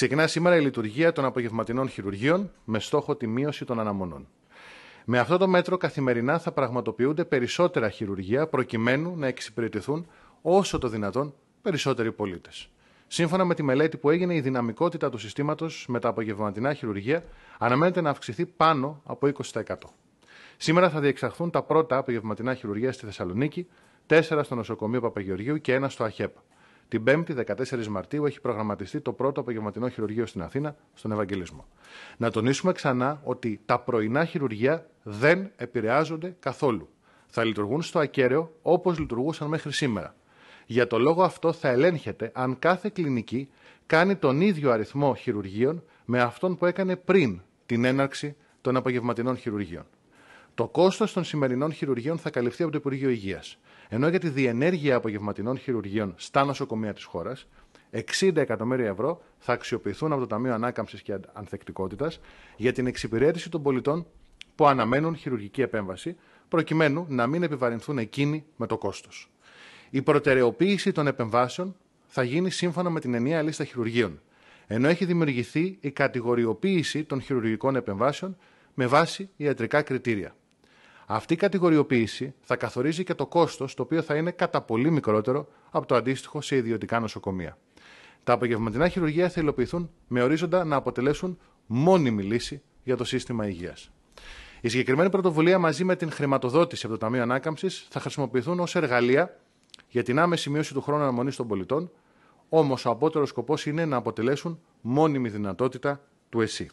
Ξεκινά σήμερα η λειτουργία των απογευματινών χειρουργείων με στόχο τη μείωση των αναμονών. Με αυτό το μέτρο, καθημερινά θα πραγματοποιούνται περισσότερα χειρουργεία προκειμένου να εξυπηρετηθούν όσο το δυνατόν περισσότεροι πολίτες. Σύμφωνα με τη μελέτη που έγινε, η δυναμικότητα του συστήματος με τα απογευματινά χειρουργεία αναμένεται να αυξηθεί πάνω από 20%. Σήμερα θα διεξαχθούν τα πρώτα απογευματινά χειρουργεία στη Θεσσαλονίκη, τέσσερα στο νοσοκομείο Παπαγεωργίου και ένα στο ΑΧΕΠ. Την 5η 14 Μαρτίου έχει προγραμματιστεί το πρώτο απογευματινό χειρουργείο στην Αθήνα, στον Ευαγγελισμό. Να τονίσουμε ξανά ότι τα πρωινά χειρουργεία δεν επηρεάζονται καθόλου. Θα λειτουργούν στο ακέραιο όπως λειτουργούσαν μέχρι σήμερα. Για το λόγο αυτό θα ελέγχεται αν κάθε κλινική κάνει τον ίδιο αριθμό χειρουργείων με αυτόν που έκανε πριν την έναρξη των απογευματινών χειρουργείων. Το κόστος των σημερινών χειρουργείων θα καλυφθεί από το Υπουργείο Υγείας. Ενώ για τη διενέργεια απογευματινών χειρουργείων στα νοσοκομεία της χώρας, 60 εκατομμύρια ευρώ θα αξιοποιηθούν από το Ταμείο Ανάκαμψης και Ανθεκτικότητας για την εξυπηρέτηση των πολιτών που αναμένουν χειρουργική επέμβαση, προκειμένου να μην επιβαρυνθούν εκείνοι με το κόστος. Η προτεραιοποίηση των επεμβάσεων θα γίνει σύμφωνα με την ενιαία λίστα χειρουργείων, ενώ έχει δημιουργηθεί η κατηγοριοποίηση των χειρουργικών επεμβάσεων με βάση ιατρικά κριτήρια. Αυτή η κατηγοριοποίηση θα καθορίζει και το κόστος, το οποίο θα είναι κατά πολύ μικρότερο από το αντίστοιχο σε ιδιωτικά νοσοκομεία. Τα απογευματινά χειρουργεία θα υλοποιηθούν με ορίζοντα να αποτελέσουν μόνιμη λύση για το σύστημα υγείας. Η συγκεκριμένη πρωτοβουλία μαζί με την χρηματοδότηση από το Ταμείο Ανάκαμψης θα χρησιμοποιηθούν ως εργαλεία για την άμεση μείωση του χρόνου αναμονής των πολιτών, όμως ο απότερος σκοπός είναι να αποτελέσουν μόνιμη δυνατότητα του ΕΣΥ.